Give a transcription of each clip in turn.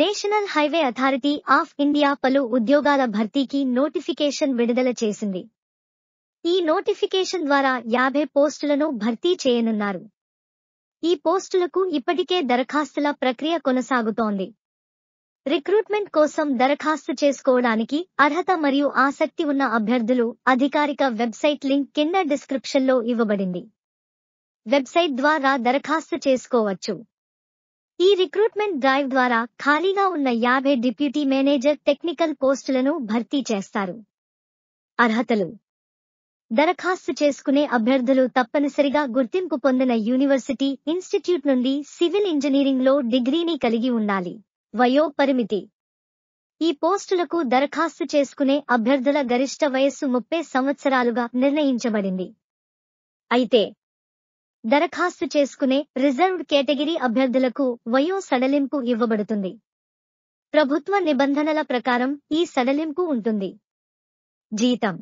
national Highway Authority of India పలు ఉద్యోగాల భర్తీకి నోటిఫికేషన్ విడుదల చేసింది ఈ నోటిఫికేషన్ ద్వారా యాభై పోస్టులను భర్తీ చేయనున్నారు ఈ పోస్టులకు ఇప్పటికే దరఖాస్తుల ప్రక్రియ కొనసాగుతోంది రిక్రూట్మెంట్ కోసం దరఖాస్తు చేసుకోవడానికి అర్హత మరియు ఆసక్తి ఉన్న అభ్యర్థులు అధికారిక వెబ్సైట్ లింక్ కింద డిస్క్రిప్షన్లో ఇవ్వబడింది వెబ్సైట్ ద్వారా దరఖాస్తు చేసుకోవచ్చు ఈ రిక్రూట్మెంట్ డ్రైవ్ ద్వారా ఖాళీగా ఉన్న యాభై డిప్యూటీ మేనేజర్ టెక్నికల్ పోస్టులను భర్తీ చేస్తారు అర్హతలు దరఖాస్తు చేసుకునే అభ్యర్థులు తప్పనిసరిగా గుర్తింపు పొందిన యూనివర్సిటీ ఇన్స్టిట్యూట్ నుండి సివిల్ ఇంజనీరింగ్లో డిగ్రీని కలిగి ఉండాలి వయో పరిమితి ఈ పోస్టులకు దరఖాస్తు చేసుకునే అభ్యర్థుల గరిష్ట వయస్సు ముప్పై సంవత్సరాలుగా నిర్ణయించబడింది అయితే దరఖాస్తు చేసుకునే రిజర్వ్డ్ కేటగిరీ అభ్యర్థులకు వయో సడలింపు ఇవ్వబడుతుంది ప్రభుత్వ నిబంధనల ప్రకారం ఈ సడలింపు ఉంటుంది జీతం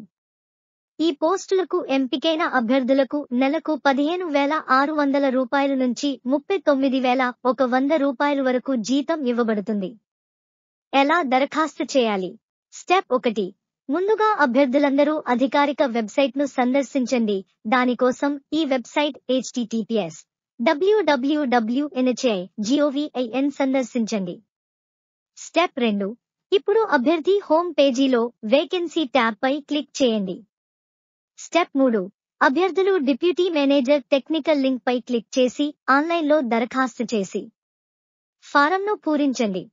ఈ పోస్టులకు ఎంపికైన అభ్యర్థులకు నెలకు పదిహేను వేల ఆరు వందల రూపాయల నుంచి ముప్పై తొమ్మిది వేల ఒక వంద రూపాయల వరకు జీతం ఇవ్వబడుతుంది ఎలా దరఖాస్తు చేయాలి స్టెప్ ఒకటి ముందుగా అభ్యర్థులందరూ అధికారిక వెబ్సైట్ను సందర్శించండి దానికోసం ఈ website HTTPS WWW NHI GOV IN సందర్శించండి స్టెప్ రెండు ఇప్పుడు అభ్యర్థి హోమ్ పేజీలో వేకెన్సీ ట్యాబ్పై క్లిక్ చేయండి స్టెప్ మూడు అభ్యర్థులు డిప్యూటీ మేనేజర్ టెక్నికల్ లింక్పై క్లిక్ చేసి ఆన్లైన్లో దరఖాస్తు చేసి ఫారంను పూరించండి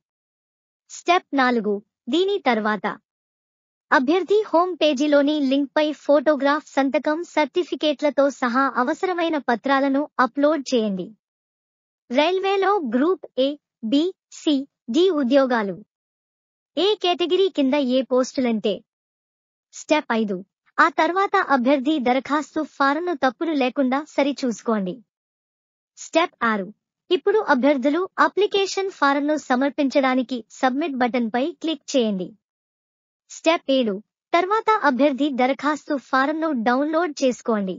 స్టెప్ నాలుగు దీని తర్వాత అభ్యర్థి హోమ్ పేజీలోని లింక్పై ఫోటోగ్రాఫ్ సంతకం సర్టిఫికేట్లతో సహా అవసరమైన పత్రాలను అప్లోడ్ చేయండి రైల్వేలో group A B C D ఉద్యోగాలు ఏ కేటగిరీ కింద ఏ పోస్టులంటే స్టెప్ ఐదు ఆ తర్వాత అభ్యర్థి దరఖాస్తు ఫారంను తప్పులు లేకుండా సరిచూసుకోండి స్టెప్ ఆరు ఇప్పుడు అభ్యర్థులు అప్లికేషన్ ఫారంను సమర్పించడానికి సబ్మిట్ బటన్పై క్లిక్ చేయండి స్టెప్ ఏడు తర్వాత అభ్యర్థి దరఖాస్తు ఫారంను డౌన్లోడ్ చేసుకోండి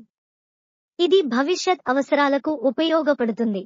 ఇది భవిష్యత్ అవసరాలకు ఉపయోగపడుతుంది